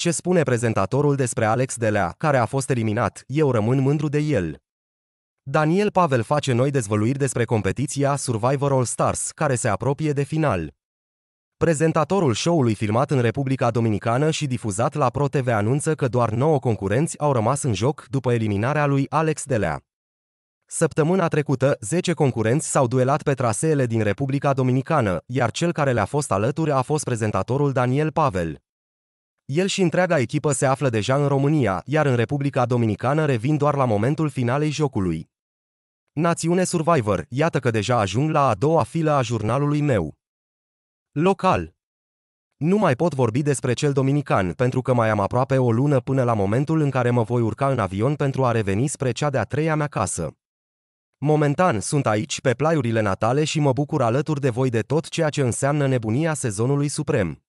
Ce spune prezentatorul despre Alex Delea, care a fost eliminat? Eu rămân mândru de el. Daniel Pavel face noi dezvăluiri despre competiția Survivor All Stars, care se apropie de final. Prezentatorul show-ului filmat în Republica Dominicană și difuzat la ProTV anunță că doar 9 concurenți au rămas în joc după eliminarea lui Alex Delea. Săptămâna trecută, 10 concurenți s-au duelat pe traseele din Republica Dominicană, iar cel care le-a fost alături a fost prezentatorul Daniel Pavel. El și întreaga echipă se află deja în România, iar în Republica Dominicană revin doar la momentul finalei jocului. Națiune Survivor, iată că deja ajung la a doua filă a jurnalului meu. Local. Nu mai pot vorbi despre cel dominican, pentru că mai am aproape o lună până la momentul în care mă voi urca în avion pentru a reveni spre cea de-a treia mea casă. Momentan sunt aici, pe plaiurile natale și mă bucur alături de voi de tot ceea ce înseamnă nebunia sezonului suprem.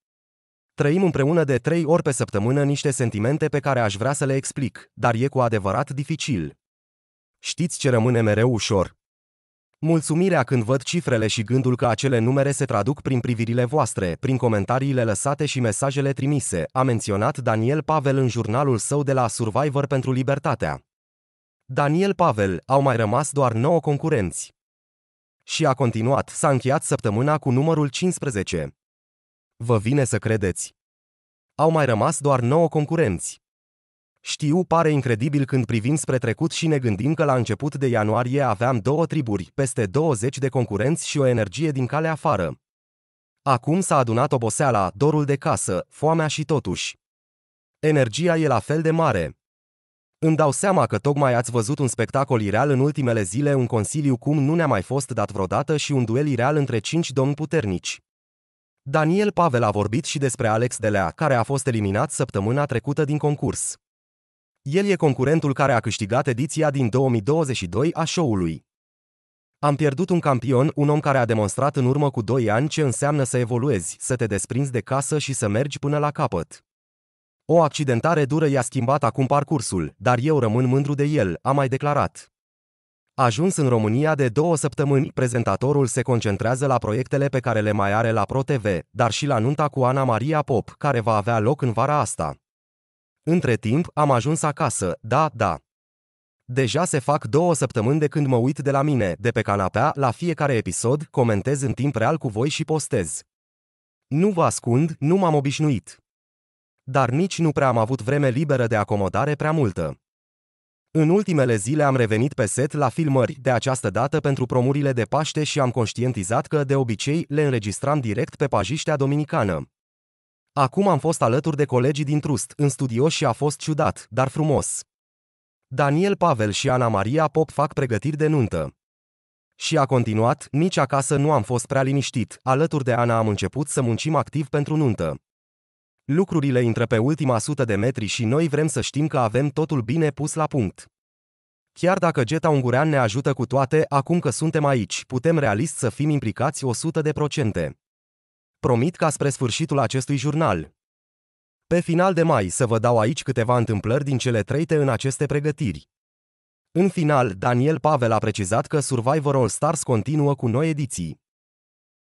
Trăim împreună de trei ori pe săptămână niște sentimente pe care aș vrea să le explic, dar e cu adevărat dificil. Știți ce rămâne mereu ușor? Mulțumirea când văd cifrele și gândul că acele numere se traduc prin privirile voastre, prin comentariile lăsate și mesajele trimise, a menționat Daniel Pavel în jurnalul său de la Survivor pentru Libertatea. Daniel Pavel, au mai rămas doar 9 concurenți. Și a continuat, s-a încheiat săptămâna cu numărul 15. Vă vine să credeți. Au mai rămas doar nouă concurenți. Știu, pare incredibil când privim spre trecut și ne gândim că la început de ianuarie aveam două triburi, peste 20 de concurenți și o energie din cale afară. Acum s-a adunat oboseala, dorul de casă, foamea și totuși. Energia e la fel de mare. Îmi dau seama că tocmai ați văzut un spectacol ireal în ultimele zile, un consiliu cum nu ne-a mai fost dat vreodată și un duel ireal între cinci domni puternici. Daniel Pavel a vorbit și despre Alex Delea, care a fost eliminat săptămâna trecută din concurs. El e concurentul care a câștigat ediția din 2022 a show-ului. Am pierdut un campion, un om care a demonstrat în urmă cu 2 ani ce înseamnă să evoluezi, să te desprinzi de casă și să mergi până la capăt. O accidentare dură i-a schimbat acum parcursul, dar eu rămân mândru de el, a mai declarat. Ajuns în România de două săptămâni, prezentatorul se concentrează la proiectele pe care le mai are la ProTV, dar și la nunta cu Ana Maria Pop, care va avea loc în vara asta. Între timp, am ajuns acasă, da, da. Deja se fac două săptămâni de când mă uit de la mine, de pe canapea, la fiecare episod, comentez în timp real cu voi și postez. Nu vă ascund, nu m-am obișnuit. Dar nici nu prea am avut vreme liberă de acomodare prea multă. În ultimele zile am revenit pe set la filmări, de această dată pentru promurile de Paște și am conștientizat că, de obicei, le înregistram direct pe pajiștea dominicană. Acum am fost alături de colegii din Trust, în studio și a fost ciudat, dar frumos. Daniel Pavel și Ana Maria Pop fac pregătiri de nuntă. Și a continuat, nici acasă nu am fost prea liniștit, alături de Ana am început să muncim activ pentru nuntă. Lucrurile intră pe ultima sută de metri și noi vrem să știm că avem totul bine pus la punct. Chiar dacă geta ungurean ne ajută cu toate, acum că suntem aici, putem realist să fim implicați 100%. Promit ca spre sfârșitul acestui jurnal. Pe final de mai să vă dau aici câteva întâmplări din cele treite în aceste pregătiri. În final, Daniel Pavel a precizat că Survivor All Stars continuă cu noi ediții.